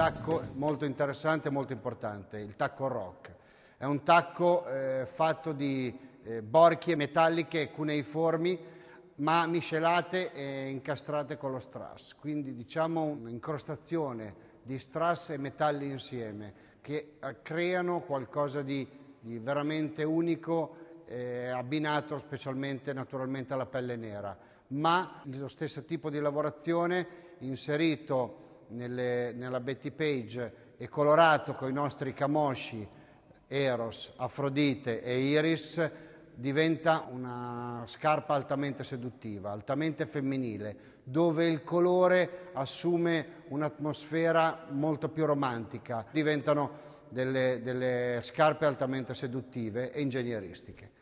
tacco molto interessante e molto importante, il tacco rock. È un tacco eh, fatto di eh, borchie metalliche cuneiformi, ma miscelate e incastrate con lo strass, quindi diciamo un'incrostazione di strass e metalli insieme che eh, creano qualcosa di, di veramente unico eh, abbinato specialmente naturalmente alla pelle nera, ma lo stesso tipo di lavorazione inserito nelle, nella Betty Page è colorato con i nostri camosci Eros, Afrodite e Iris, diventa una scarpa altamente seduttiva, altamente femminile, dove il colore assume un'atmosfera molto più romantica, diventano delle, delle scarpe altamente seduttive e ingegneristiche.